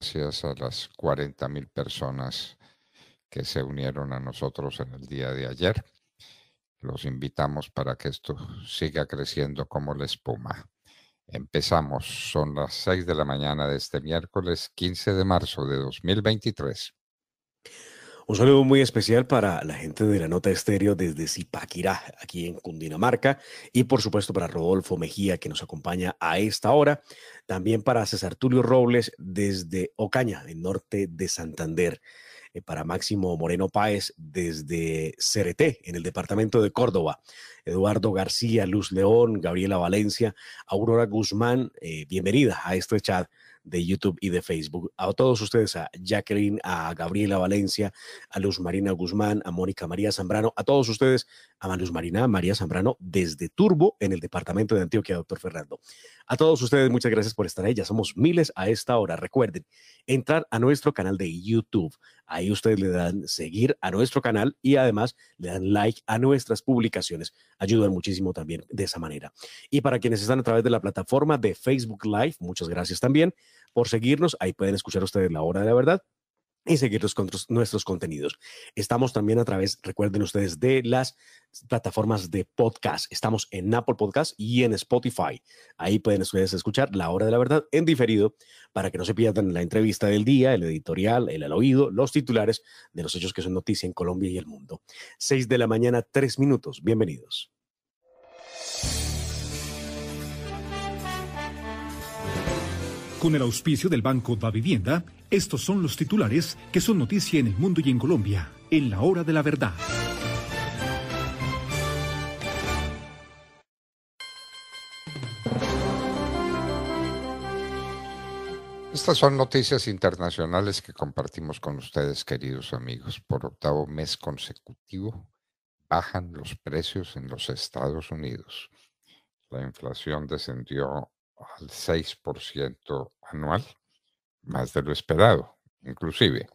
gracias a las 40.000 personas que se unieron a nosotros en el día de ayer. Los invitamos para que esto siga creciendo como la espuma. Empezamos, son las 6 de la mañana de este miércoles 15 de marzo de 2023. Un saludo muy especial para la gente de la Nota Estéreo desde Zipaquirá, aquí en Cundinamarca, y por supuesto para Rodolfo Mejía, que nos acompaña a esta hora. También para César Tulio Robles desde Ocaña, en norte de Santander. Eh, para Máximo Moreno Páez desde Cereté, en el departamento de Córdoba. Eduardo García, Luz León, Gabriela Valencia, Aurora Guzmán, eh, bienvenida a este chat de YouTube y de Facebook. A todos ustedes, a Jacqueline, a Gabriela Valencia, a Luz Marina Guzmán, a Mónica María Zambrano, a todos ustedes, a Luz Marina María Zambrano desde Turbo en el departamento de Antioquia, doctor Fernando. A todos ustedes, muchas gracias por estar ahí. Ya somos miles a esta hora. Recuerden, entrar a nuestro canal de YouTube. Ahí ustedes le dan seguir a nuestro canal y además le dan like a nuestras publicaciones. Ayudan muchísimo también de esa manera. Y para quienes están a través de la plataforma de Facebook Live, muchas gracias también por seguirnos. Ahí pueden escuchar ustedes la hora de la verdad y seguirnos con nuestros contenidos. Estamos también a través, recuerden ustedes, de las plataformas de podcast. Estamos en Apple Podcast y en Spotify. Ahí pueden ustedes escuchar La Hora de la Verdad en diferido para que no se pierdan la entrevista del día, el editorial, el al oído, los titulares de los hechos que son noticia en Colombia y el mundo. Seis de la mañana, tres minutos. Bienvenidos. Con el auspicio del Banco Da Vivienda, estos son los titulares que son noticia en el mundo y en Colombia, en la hora de la verdad. Estas son noticias internacionales que compartimos con ustedes, queridos amigos. Por octavo mes consecutivo, bajan los precios en los Estados Unidos. La inflación descendió al 6% anual, más de lo esperado, inclusive.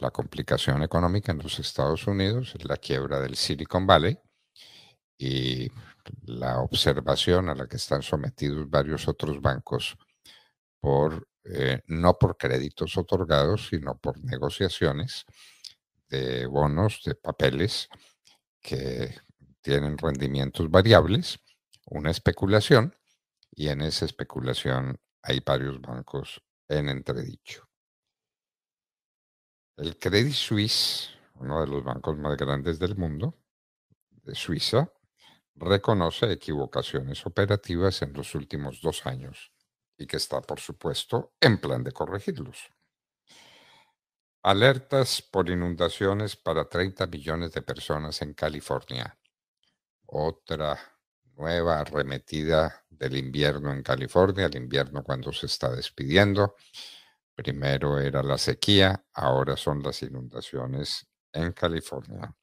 La complicación económica en los Estados Unidos es la quiebra del Silicon Valley y la observación a la que están sometidos varios otros bancos por eh, no por créditos otorgados, sino por negociaciones de bonos, de papeles que tienen rendimientos variables, una especulación y en esa especulación hay varios bancos en entredicho. El Credit Suisse, uno de los bancos más grandes del mundo, de Suiza, reconoce equivocaciones operativas en los últimos dos años y que está, por supuesto, en plan de corregirlos. Alertas por inundaciones para 30 millones de personas en California. Otra nueva arremetida del invierno en California, el invierno cuando se está despidiendo. Primero era la sequía, ahora son las inundaciones en California.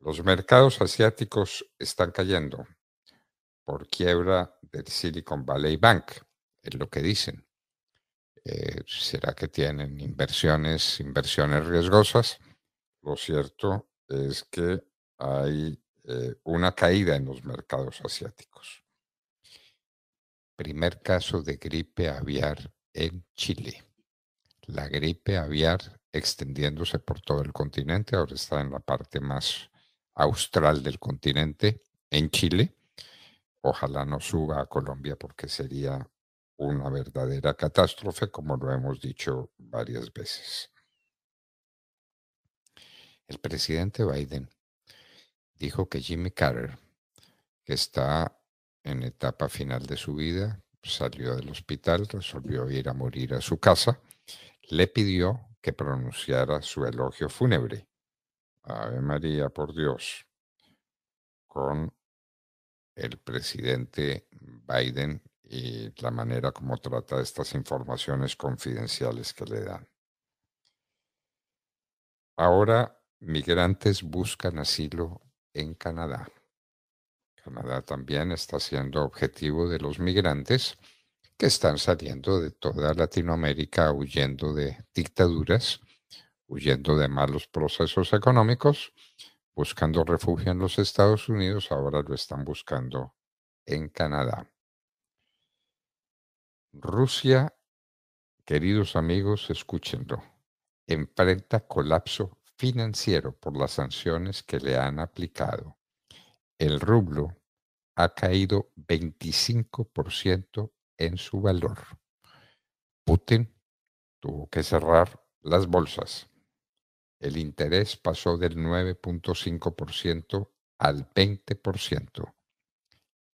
Los mercados asiáticos están cayendo por quiebra del Silicon Valley Bank, es lo que dicen. Eh, ¿Será que tienen inversiones, inversiones riesgosas? Lo cierto es que hay eh, una caída en los mercados asiáticos. Primer caso de gripe aviar en Chile. La gripe aviar extendiéndose por todo el continente, ahora está en la parte más austral del continente, en Chile. Ojalá no suba a Colombia porque sería una verdadera catástrofe, como lo hemos dicho varias veces. El presidente Biden dijo que Jimmy Carter, que está en etapa final de su vida, salió del hospital, resolvió ir a morir a su casa, le pidió que pronunciara su elogio fúnebre. Ave María, por Dios, con el presidente Biden y la manera como trata estas informaciones confidenciales que le dan. Ahora migrantes buscan asilo en Canadá. Canadá también está siendo objetivo de los migrantes que están saliendo de toda Latinoamérica huyendo de dictaduras, huyendo de malos procesos económicos, buscando refugio en los Estados Unidos, ahora lo están buscando en Canadá. Rusia, queridos amigos, escúchenlo, enfrenta colapso financiero por las sanciones que le han aplicado, el rublo ha caído 25% en su valor. Putin tuvo que cerrar las bolsas. El interés pasó del 9.5% al 20%.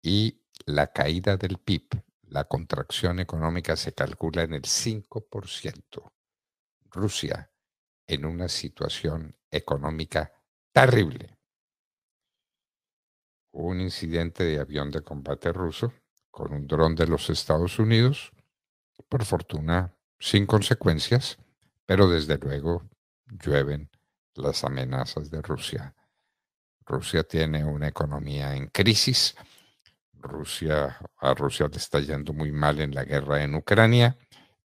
Y la caída del PIB, la contracción económica se calcula en el 5%. Rusia en una situación económica terrible. Un incidente de avión de combate ruso con un dron de los Estados Unidos, por fortuna sin consecuencias, pero desde luego llueven las amenazas de Rusia. Rusia tiene una economía en crisis. Rusia, a Rusia le está yendo muy mal en la guerra en Ucrania,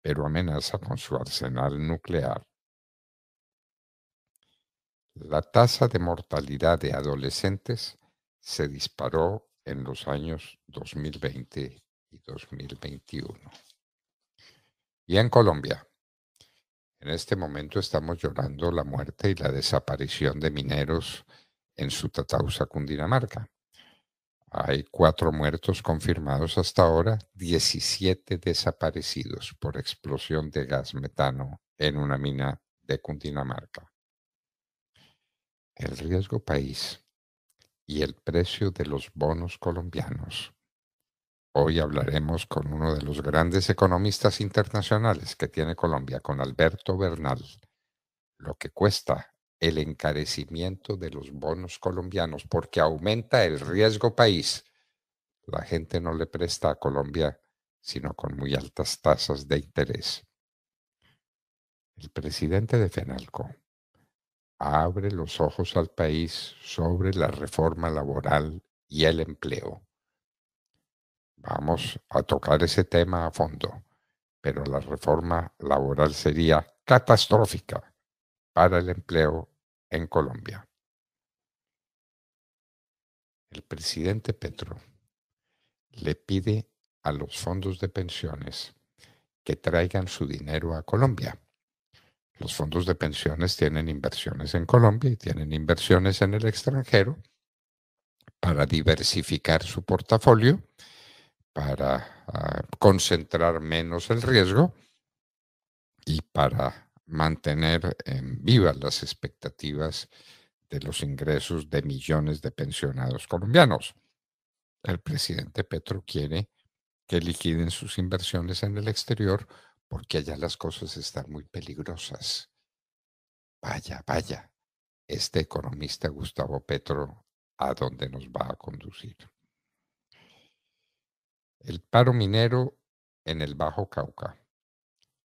pero amenaza con su arsenal nuclear la tasa de mortalidad de adolescentes se disparó en los años 2020 y 2021. Y en Colombia, en este momento estamos llorando la muerte y la desaparición de mineros en Sutatausa, Cundinamarca. Hay cuatro muertos confirmados hasta ahora, 17 desaparecidos por explosión de gas metano en una mina de Cundinamarca el riesgo país y el precio de los bonos colombianos. Hoy hablaremos con uno de los grandes economistas internacionales que tiene Colombia, con Alberto Bernal, lo que cuesta el encarecimiento de los bonos colombianos, porque aumenta el riesgo país. La gente no le presta a Colombia sino con muy altas tasas de interés. El presidente de FENALCO, abre los ojos al país sobre la reforma laboral y el empleo. Vamos a tocar ese tema a fondo, pero la reforma laboral sería catastrófica para el empleo en Colombia. El presidente Petro le pide a los fondos de pensiones que traigan su dinero a Colombia los fondos de pensiones tienen inversiones en Colombia y tienen inversiones en el extranjero para diversificar su portafolio, para ah, concentrar menos el riesgo y para mantener en vivas las expectativas de los ingresos de millones de pensionados colombianos. El presidente Petro quiere que liquiden sus inversiones en el exterior porque allá las cosas están muy peligrosas. Vaya, vaya, este economista Gustavo Petro, ¿a dónde nos va a conducir? El paro minero en el Bajo Cauca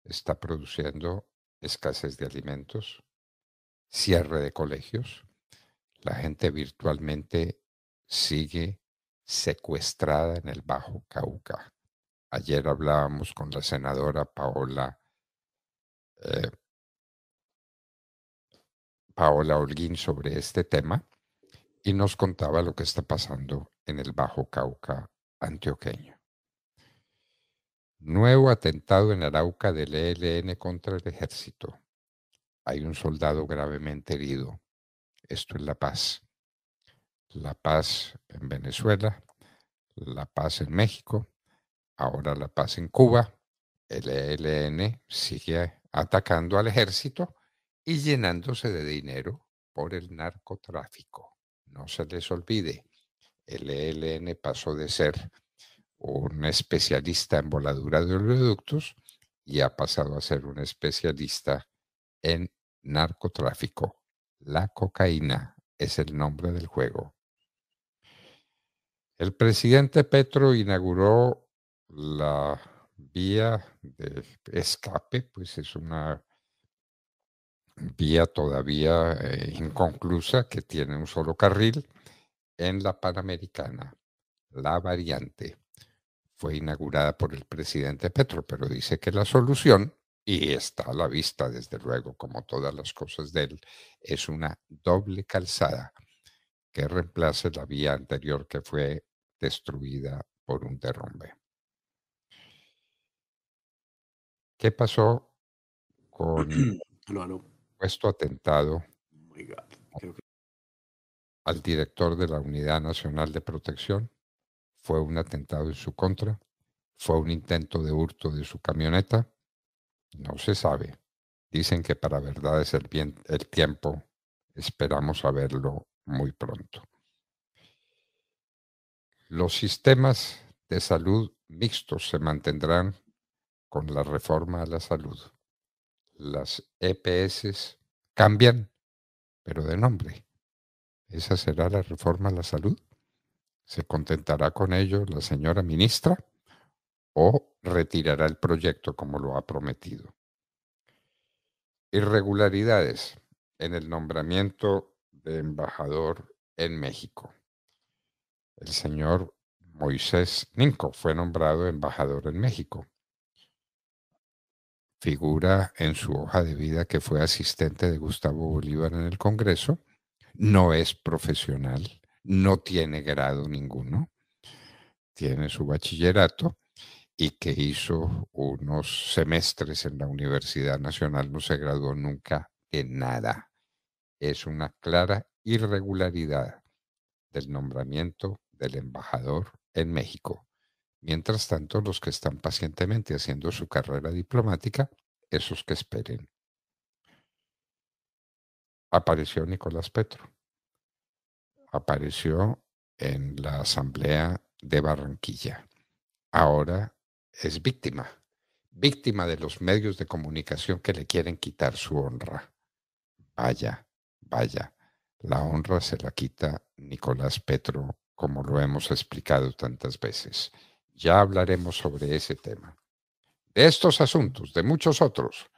está produciendo escasez de alimentos, cierre de colegios, la gente virtualmente sigue secuestrada en el Bajo Cauca. Ayer hablábamos con la senadora Paola, eh, Paola Holguín sobre este tema y nos contaba lo que está pasando en el Bajo Cauca antioqueño. Nuevo atentado en Arauca del ELN contra el ejército. Hay un soldado gravemente herido. Esto es La Paz. La Paz en Venezuela, La Paz en México, ahora la paz en Cuba, el ELN sigue atacando al ejército y llenándose de dinero por el narcotráfico. No se les olvide, el ELN pasó de ser un especialista en voladura de reductos y ha pasado a ser un especialista en narcotráfico. La cocaína es el nombre del juego. El presidente Petro inauguró la vía de escape, pues es una vía todavía eh, inconclusa que tiene un solo carril en la Panamericana, la variante. Fue inaugurada por el presidente Petro, pero dice que la solución, y está a la vista desde luego, como todas las cosas de él, es una doble calzada que reemplace la vía anterior que fue destruida por un derrumbe. ¿Qué pasó con puesto atentado oh al director de la Unidad Nacional de Protección? Fue un atentado en su contra, fue un intento de hurto de su camioneta, no se sabe. Dicen que para verdad es el, el tiempo, esperamos saberlo muy pronto. Los sistemas de salud mixtos se mantendrán con la reforma a la salud. Las EPS cambian, pero de nombre. ¿Esa será la reforma a la salud? ¿Se contentará con ello la señora ministra o retirará el proyecto como lo ha prometido? Irregularidades en el nombramiento de embajador en México. El señor Moisés Ninco fue nombrado embajador en México figura en su hoja de vida que fue asistente de Gustavo Bolívar en el Congreso, no es profesional, no tiene grado ninguno, tiene su bachillerato y que hizo unos semestres en la Universidad Nacional, no se graduó nunca en nada. Es una clara irregularidad del nombramiento del embajador en México. Mientras tanto, los que están pacientemente haciendo su carrera diplomática, esos que esperen. Apareció Nicolás Petro. Apareció en la Asamblea de Barranquilla. Ahora es víctima, víctima de los medios de comunicación que le quieren quitar su honra. Vaya, vaya, la honra se la quita Nicolás Petro, como lo hemos explicado tantas veces. Ya hablaremos sobre ese tema. De estos asuntos, de muchos otros,